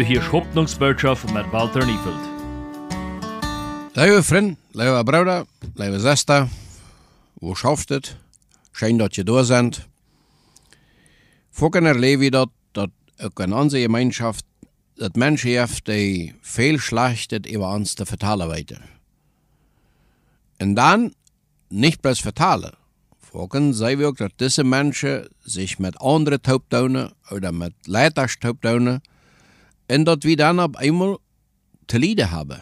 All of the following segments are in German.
Du hörst Hoffnungsbotschaft mit Walter Niefeld. Liebe Freunde, liebe Brüder, liebe Schwester, wo schafft es? Schön, dass ihr da seid. Vorhin erlebe ich, dass, dass auch in unserer Gemeinschaft das Menschen gibt, die viel Schlechtes über uns zu vertellen weiter. Und dann nicht bloß vertalen. Vorhin sei wir auch, dass diese Menschen sich mit anderen Taubtönen oder mit Leiterstaubtönen ändert wie dann ab einmal genau zu leiden haben.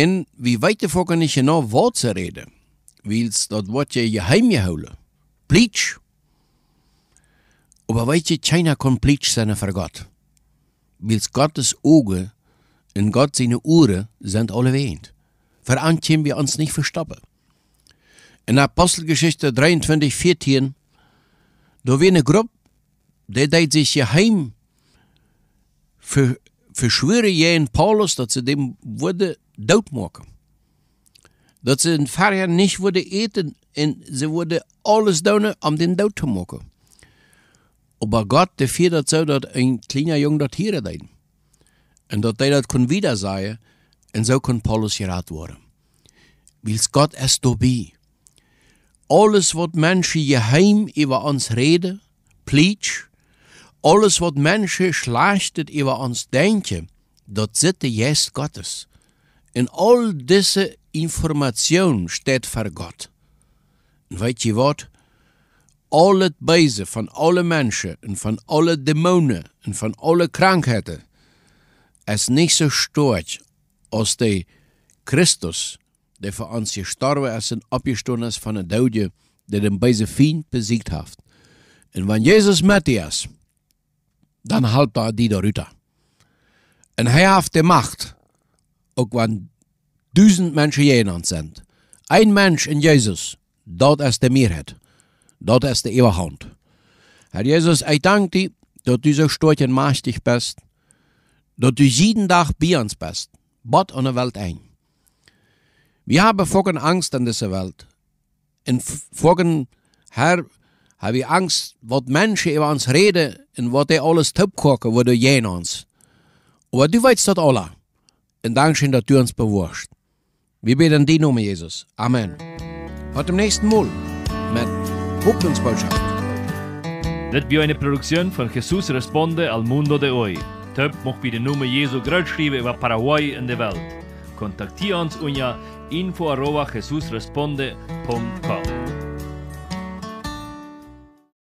En wie weit davon nicht noch Worte reden, weil das Wort ja geheim gehouden. Bleach. Aber weißt du, keiner kann Bleach sein für Gott. Weil Gottes Auge und Gott seine Uhren sind alle wehend. Für wir uns nicht verstoppen. In Apostelgeschichte 23, 14, da war eine Gruppe, die sich geheim ver, je in Paulus, dass sie dem wurde dood machen. Dass sie den Pfarrer nicht wurde eten und sie wurde alles tun, um den dood zu machen. Aber Gott, der fiel dazu, dass ein kleiner Junge dort hier dein. Und dass der das kon wieder sein, und so kann Paulus gerat worden. Weil Gott es dabei. Alles, was Menschen geheim über uns reden, pleitsch, alles, was Menschen schlechtet über uns denken, das sitzt jetzt Gottes. In all diese Information steht für Gott. Und weißt du was? Alle Beise von alle Menschen und von alle Dämonen und von alle Krankheiten ist nicht so stark als der Christus, der für uns gestorben ist und abgestorben ist von der Tode, der den bösen Feind besiegt hat. Und wenn Jesus mit ist, dann haalt dat die eruit. En hij heeft de macht, ook wanneer duizend mensen jenand sind, Ein Mensch in Jesus, dat is de meerheid. Dat is de Ewerhand. Herr Jesus, ich danke dir, dass du so stark und mächtig bist, dass du jeden Tag bei uns bist, Gott und der Welt ein. Wir haben fucking Angst in dieser Welt. In fucking, Herr, habe ich Angst, was Menschen über uns reden und was die alles topkochen, was du jen uns. Aber du weißt das alle. Und Dankeschön, dass du uns bewusst. Wir beten die Namen, Jesus. Amen. Hat dem nächsten Mal mit Hoffnungsbotschaft. Das war eine Produktion von Jesus Responde al Mundo de Hoy. Töp möchte die den Jesu Jesu schreiben über Paraguay in der Welt. Kontaktiere uns unter info.jesusresponde.com.